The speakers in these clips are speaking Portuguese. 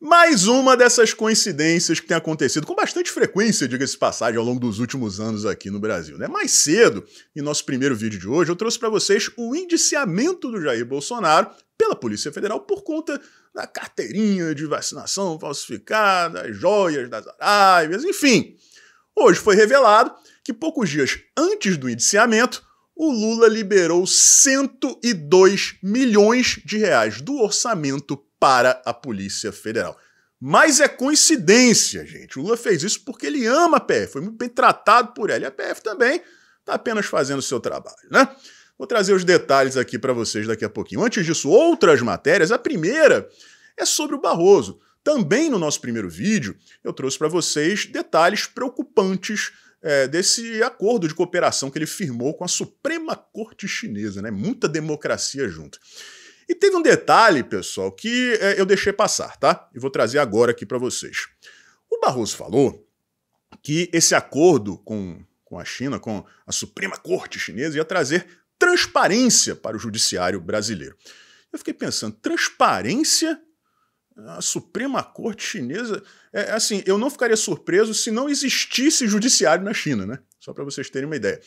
Mais uma dessas coincidências que tem acontecido com bastante frequência, diga-se passagem, ao longo dos últimos anos aqui no Brasil. Né? Mais cedo, em nosso primeiro vídeo de hoje, eu trouxe para vocês o indiciamento do Jair Bolsonaro pela Polícia Federal por conta da carteirinha de vacinação falsificada, as joias das Arábias, enfim. Hoje foi revelado que poucos dias antes do indiciamento, o Lula liberou 102 milhões de reais do orçamento para a Polícia Federal. Mas é coincidência, gente. O Lula fez isso porque ele ama a PF, foi muito bem tratado por ela. E a PF também está apenas fazendo o seu trabalho, né? Vou trazer os detalhes aqui para vocês daqui a pouquinho. Antes disso, outras matérias. A primeira é sobre o Barroso. Também no nosso primeiro vídeo, eu trouxe para vocês detalhes preocupantes é, desse acordo de cooperação que ele firmou com a Suprema Corte Chinesa, né? Muita democracia junto. E teve um detalhe, pessoal, que é, eu deixei passar, tá? E vou trazer agora aqui para vocês. O Barroso falou que esse acordo com, com a China, com a Suprema Corte Chinesa, ia trazer transparência para o judiciário brasileiro. Eu fiquei pensando, transparência? A Suprema Corte Chinesa. É, é assim, eu não ficaria surpreso se não existisse judiciário na China, né? Só para vocês terem uma ideia.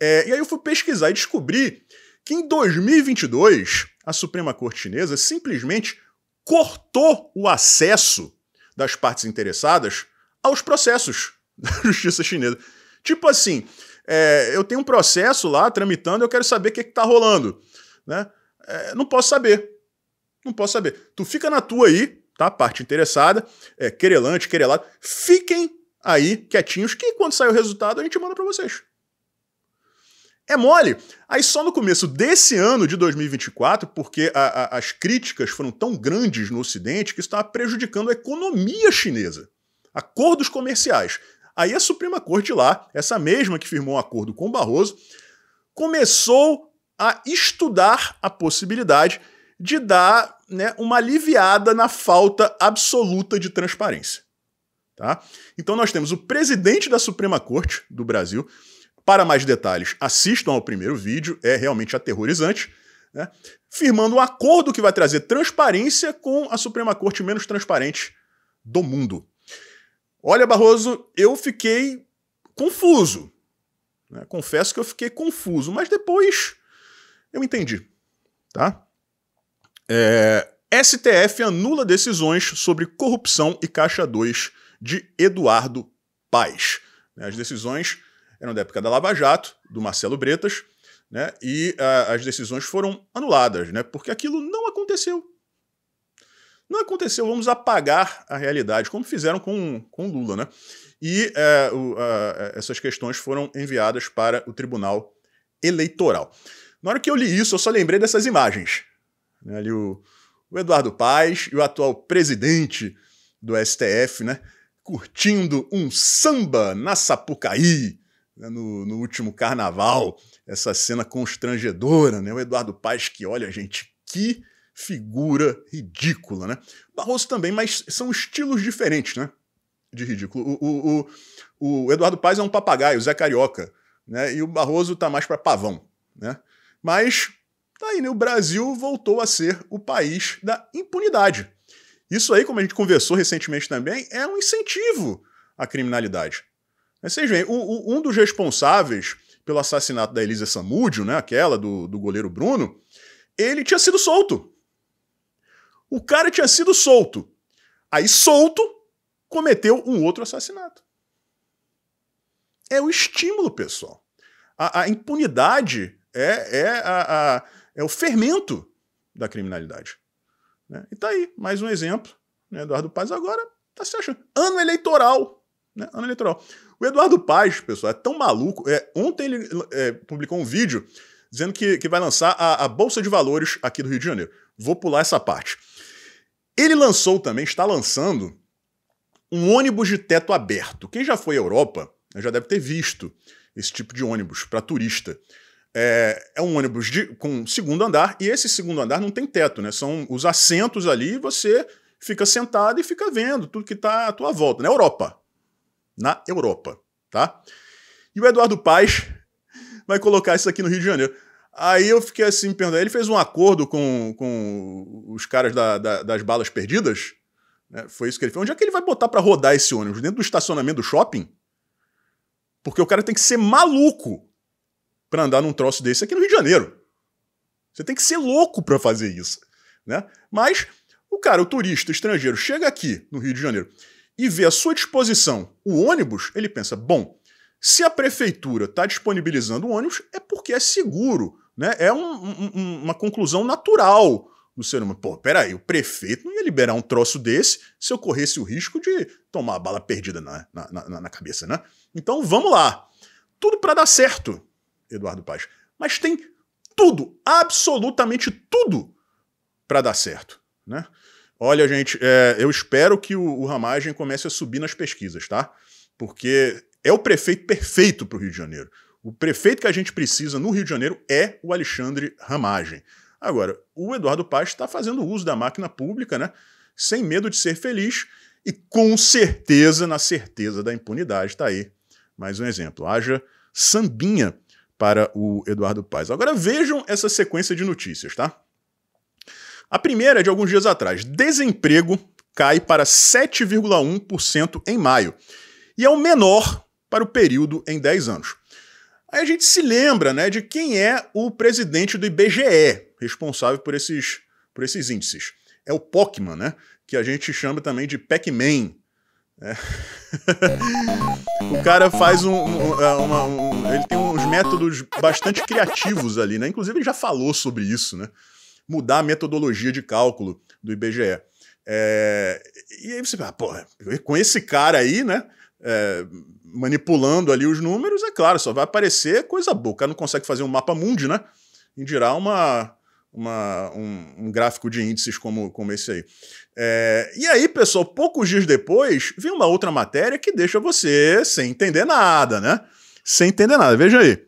É, e aí eu fui pesquisar e descobri que em 2022 a Suprema Corte Chinesa simplesmente cortou o acesso das partes interessadas aos processos da justiça chinesa. Tipo assim, é, eu tenho um processo lá tramitando, eu quero saber o que está rolando. Né? É, não posso saber. Não posso saber. Tu fica na tua aí, tá? Parte interessada, é, querelante, querelado. Fiquem aí quietinhos, que quando sair o resultado a gente manda para vocês. É mole. Aí só no começo desse ano de 2024, porque a, a, as críticas foram tão grandes no Ocidente que estava prejudicando a economia chinesa. Acordos comerciais. Aí a Suprema Corte lá, essa mesma que firmou um acordo com o Barroso, começou a estudar a possibilidade de dar né, uma aliviada na falta absoluta de transparência. Tá? Então nós temos o presidente da Suprema Corte do Brasil para mais detalhes, assistam ao primeiro vídeo, é realmente aterrorizante. Né? Firmando um acordo que vai trazer transparência com a Suprema Corte menos transparente do mundo. Olha, Barroso, eu fiquei confuso. Né? Confesso que eu fiquei confuso, mas depois eu entendi. Tá? É, STF anula decisões sobre corrupção e Caixa 2 de Eduardo Paz. Né? As decisões eram da época da Lava Jato, do Marcelo Bretas, né? e a, ah, as decisões foram anuladas, né? porque aquilo não aconteceu. Não aconteceu, vamos apagar a realidade, como fizeram com, com Lula. Né? E é, o, a, é, essas questões foram enviadas para o Tribunal Eleitoral. Na hora que eu li isso, eu só lembrei dessas imagens. Né? Ali o, o Eduardo Paes e o atual presidente do STF, né? curtindo um samba na Sapucaí, né, no, no, último carnaval, essa cena constrangedora, né? O Eduardo Paes que olha, gente, que figura ridícula, né? Barroso também, mas são estilos diferentes, né? De ridículo. O, o, o Eduardo Paes é um papagaio, o Zé Carioca, né? E o Barroso tá mais para pavão, né? Mas tá aí, né? O Brasil voltou a ser o país da impunidade. Isso aí, como a gente conversou recentemente também, é um incentivo à criminalidade. Mas vocês veem, o, o, um dos responsáveis pelo assassinato da Elisa Samúdio, né, aquela do, do goleiro Bruno, ele tinha sido solto. O cara tinha sido solto. Aí, solto, cometeu um outro assassinato. É o estímulo, pessoal. A, a impunidade é, é, a, a, é o fermento da criminalidade. Né? E tá aí, mais um exemplo. Né, Eduardo Paz agora tá se achando. Ano eleitoral né? ano eleitoral. O Eduardo Paes, pessoal, é tão maluco. É, ontem ele é, publicou um vídeo dizendo que, que vai lançar a, a Bolsa de Valores aqui do Rio de Janeiro. Vou pular essa parte. Ele lançou também, está lançando, um ônibus de teto aberto. Quem já foi à Europa né, já deve ter visto esse tipo de ônibus para turista. É, é, um ônibus de, com segundo andar, e esse segundo andar não tem teto, né? São os assentos ali, você fica sentado e fica vendo tudo que está à tua volta. Na né? Europa, na Europa, tá? E o Eduardo Paes vai colocar isso aqui no Rio de Janeiro. Aí eu fiquei assim me perguntando, ele fez um acordo com, com os caras da, da, das balas perdidas? Né? Foi isso que ele fez. Onde é que ele vai botar para rodar esse ônibus? Dentro do estacionamento do shopping? Porque o cara tem que ser maluco para andar num troço desse aqui no Rio de Janeiro. Você tem que ser louco para fazer isso, né? Mas o cara, o turista estrangeiro, chega aqui no Rio de Janeiro e vê à sua disposição o ônibus, ele pensa: bom, se a prefeitura está disponibilizando o ônibus, é porque é seguro. Né? É um, um, uma conclusão natural do ser humano. Pô, peraí, o prefeito não ia liberar um troço desse se eu corresse o risco de tomar a bala perdida na, na, na, na cabeça, né? Então vamos lá. Tudo para dar certo, Eduardo Paz. Mas tem tudo, absolutamente tudo, para dar certo, né? Olha, gente, é, eu espero que o, o Ramagem comece a subir nas pesquisas, tá? Porque é o prefeito perfeito para o Rio de Janeiro. O prefeito que a gente precisa no Rio de Janeiro é o Alexandre Ramagem. Agora, o Eduardo Paz está fazendo uso da máquina pública, né? Sem medo de ser feliz e com certeza, na certeza da impunidade. Está aí mais um exemplo. Haja sambinha para o Eduardo Paz. Agora vejam essa sequência de notícias, tá? A primeira é de alguns dias atrás. Desemprego cai para 7,1% em maio e é o menor para o período em 10 anos. Aí a gente se lembra né, de quem é o presidente do IBGE, responsável por esses, por esses índices. É o Pokémon, né? Que a gente chama também de Pac-Man. É. o cara faz um, um, é, uma, um, Ele tem uns métodos bastante criativos ali, né? Inclusive ele já falou sobre isso, né? mudar a metodologia de cálculo do IBGE. É, e aí você fala, ah, pô, com esse cara aí, né? É, manipulando ali os números, é claro, só vai aparecer coisa boa. O cara não consegue fazer um mapa mundi, né? Em dirá uma, uma, um, um, gráfico de índices como, como esse aí. É, e aí, pessoal, poucos dias depois, vem uma outra matéria que deixa você sem entender nada, né? Sem entender nada. Veja aí.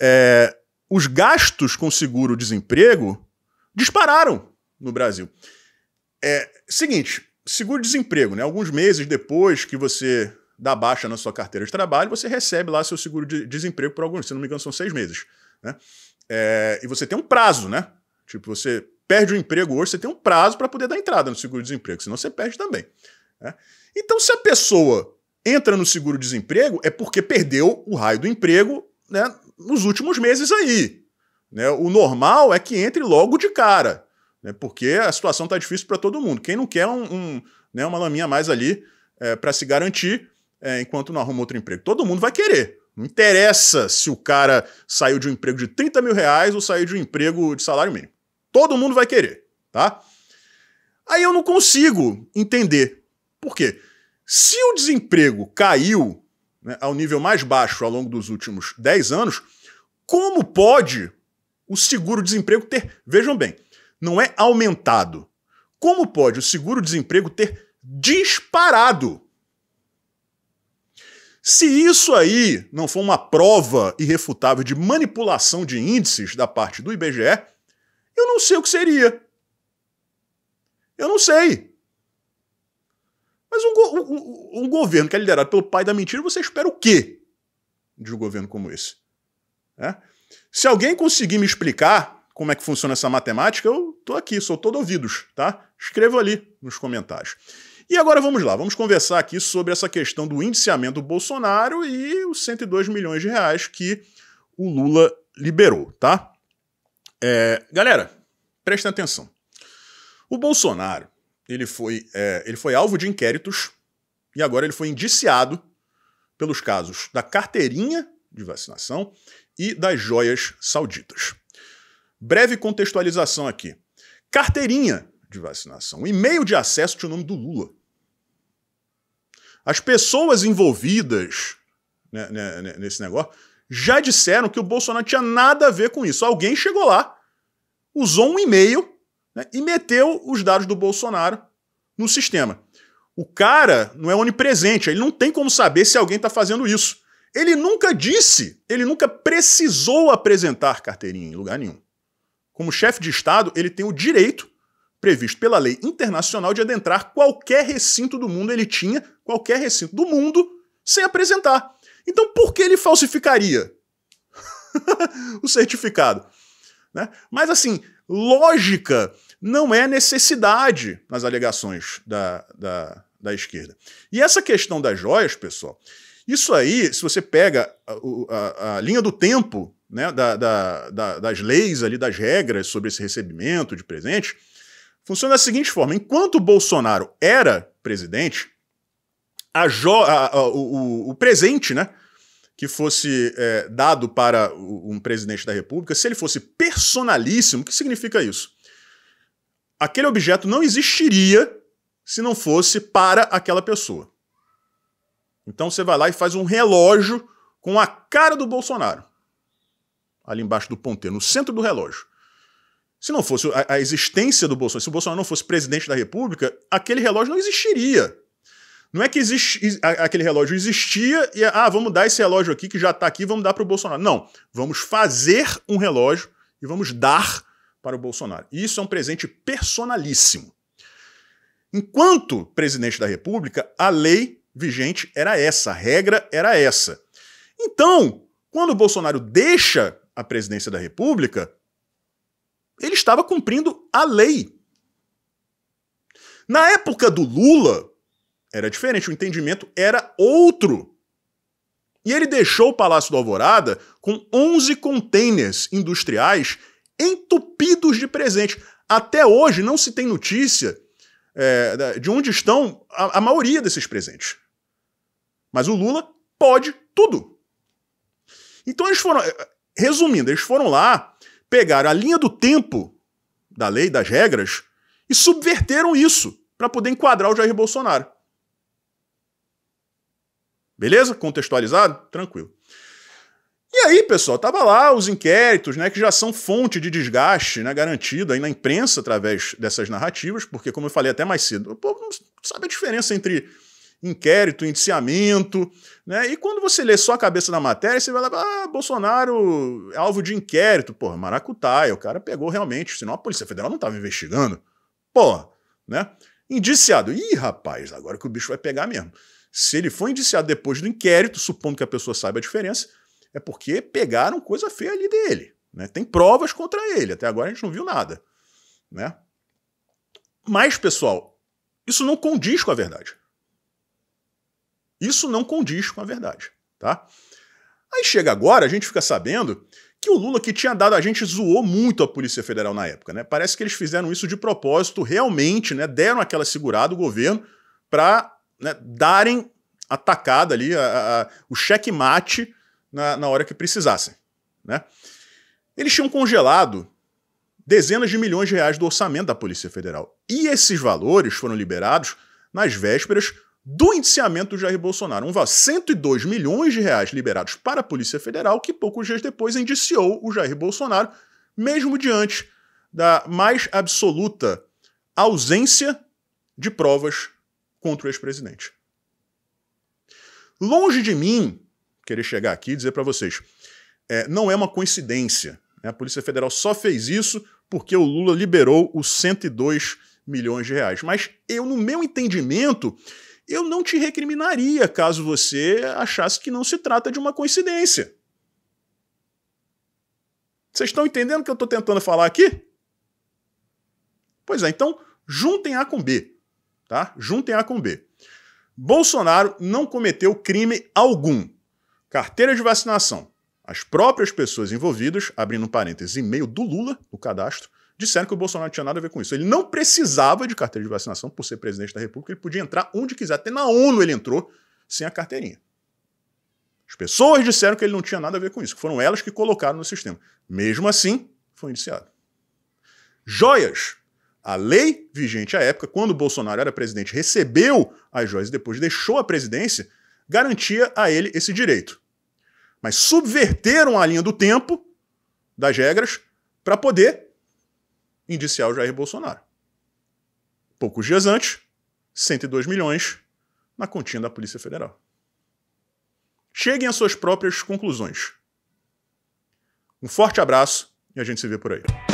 É, os gastos com seguro-desemprego dispararam no Brasil. É, seguinte, seguro-desemprego, né? Alguns meses depois que você dá baixa na sua carteira de trabalho, você recebe lá seu seguro-desemprego de por alguns, se não me engano, são seis meses. Né? É, e você tem um prazo, né? Tipo, você perde o emprego hoje, você tem um prazo para poder dar entrada no seguro-desemprego, senão você perde também. Né? Então, se a pessoa entra no seguro-desemprego, é porque perdeu o raio do emprego né, nos últimos meses aí. Né? O normal é que entre logo de cara, né? porque a situação está difícil para todo mundo. Quem não quer um, um né, uma laminha mais ali é, para se garantir é, enquanto não arruma outro emprego? Todo mundo vai querer. Não interessa se o cara saiu de um emprego de 30 mil reais ou saiu de um emprego de salário mínimo. Todo mundo vai querer, tá? Aí eu não consigo entender. Por quê? Se o desemprego caiu né, ao nível mais baixo ao longo dos últimos 10 anos, como pode o seguro-desemprego ter, vejam bem, não é aumentado. Como pode o seguro-desemprego ter disparado? Se isso aí não for uma prova irrefutável de manipulação de índices da parte do IBGE, eu não sei o que seria. Eu não sei. Mas um, um, um governo que é liderado pelo pai da mentira, você espera o quê de um governo como esse? É? Se alguém conseguir me explicar como é que funciona essa matemática, eu tô aqui, sou todo ouvidos, tá? Escreva ali nos comentários. E agora vamos lá, vamos conversar aqui sobre essa questão do indiciamento do Bolsonaro e os 102 milhões de reais que o Lula liberou, tá? É, galera, prestem atenção. O Bolsonaro, ele foi, é, ele foi alvo de inquéritos e agora ele foi indiciado pelos casos da carteirinha de vacinação e das joias sauditas. Breve contextualização aqui. Carteirinha de vacinação, e-mail de acesso tinha o nome do Lula. As pessoas envolvidas né, né, né, nesse negócio já disseram que o Bolsonaro tinha nada a ver com isso. Alguém chegou lá, usou um e-mail né, e meteu os dados do Bolsonaro no sistema. O cara não é onipresente, ele não tem como saber se alguém está fazendo isso. Ele nunca disse, ele nunca precisou apresentar carteirinha em lugar nenhum. Como chefe de Estado, ele tem o direito, previsto pela lei internacional, de adentrar qualquer recinto do mundo, ele tinha qualquer recinto do mundo, sem apresentar. Então por que ele falsificaria o certificado? Né? Mas assim, lógica não é necessidade nas alegações da, da, da esquerda. E essa questão das joias, pessoal, isso aí, se você pega a, a, a linha do tempo né, da, da, da, das leis ali, das regras sobre esse recebimento de presente, funciona da seguinte forma: enquanto Bolsonaro era presidente, a a, o, o, presente, né? Que fosse é, dado para um presidente da República, se ele fosse personalíssimo, o que significa isso? Aquele objeto não existiria se não fosse para aquela pessoa. Então você vai lá e faz um relógio com a cara do Bolsonaro. Ali embaixo do ponteiro, no centro do relógio. Se não fosse a, a existência do Bolsonaro, se o Bolsonaro não fosse presidente da República, aquele relógio não existiria. Não é que aquele relógio existia e, ah, vamos dar esse relógio aqui que já está aqui, vamos dar para o Bolsonaro. Não, vamos fazer um relógio e vamos dar para o Bolsonaro. E isso é um presente personalíssimo. Enquanto presidente da República, a lei vigente era essa, a regra era essa. Então, quando o Bolsonaro deixa a presidência da República, ele estava cumprindo a lei. Na época do Lula, era diferente, o entendimento era outro. E ele deixou o Palácio do Alvorada com 11 containers industriais entupidos de presente. Até hoje não se tem notícia é, de onde estão a, a maioria desses presentes. Mas o Lula pode tudo. Então eles foram. Eh, resumindo, eles foram lá, pegaram a linha do tempo da lei, das regras, e subverteram isso para poder enquadrar o Jair Bolsonaro. Beleza? Contextualizado? Tranquilo. E aí, pessoal, tava lá os inquéritos, né, que já são fonte de desgaste, né, garantido aí na imprensa através dessas narrativas, porque como eu falei até mais cedo, o povo não sabe a diferença entre inquérito, indiciamento. Né? E quando você lê só a cabeça da matéria, você vai lá, ah, Bolsonaro é alvo de inquérito. Pô, maracutaia, o cara pegou realmente, senão a Polícia Federal não estava investigando. Pô, né? Indiciado. Ih, rapaz, agora que o bicho vai pegar mesmo. Se ele foi indiciado depois do inquérito, supondo que a pessoa saiba a diferença, é porque pegaram coisa feia ali dele. Né? Tem provas contra ele, até agora a gente não viu nada. Né? Mas, pessoal, isso não condiz com a verdade. Isso não condiz com a verdade, tá? Aí chega agora, a gente fica sabendo que o Lula que tinha dado, a gente zoou muito a Polícia Federal na época, né? Parece que eles fizeram isso de propósito, realmente, né? Deram aquela segurada, o governo, para né, darem a tacada ali, a, a, o checkmate na, na hora que precisassem, né? Eles tinham congelado dezenas de milhões de reais do orçamento da Polícia Federal. E esses valores foram liberados nas vésperas do indiciamento do Jair Bolsonaro. Um 102 milhões de reais liberados para a Polícia Federal, que poucos dias depois indiciou o Jair Bolsonaro, mesmo diante da mais absoluta ausência de provas contra o ex-presidente. Longe de mim querer chegar aqui e dizer para vocês, é, não é uma coincidência. Né? A Polícia Federal só fez isso porque o Lula liberou os 102 milhões de reais. Mas eu, no meu entendimento, eu não te recriminaria caso você achasse que não se trata de uma coincidência. Vocês estão entendendo o que eu estou tentando falar aqui? Pois é, então juntem A com B, tá? Juntem A com B. Bolsonaro não cometeu crime algum. Carteira de vacinação. As próprias pessoas envolvidas, abrindo um parênteses, e-mail do Lula, no cadastro, disseram que o Bolsonaro não tinha nada a ver com isso. Ele não precisava de carteira de vacinação por ser presidente da República, ele podia entrar onde quiser. Até na ONU ele entrou sem a carteirinha. As pessoas disseram que ele não tinha nada a ver com isso, foram elas que colocaram no sistema. Mesmo assim, foi indiciado. Joias. A lei vigente à época, quando Bolsonaro era presidente, recebeu as joias e depois deixou a presidência, garantia a ele esse direito. Mas subverteram a linha do tempo das regras para poder indiciar o Jair Bolsonaro. Poucos dias antes, 102 milhões na continha da Polícia Federal. Cheguem às suas próprias conclusões. Um forte abraço e a gente se vê por aí.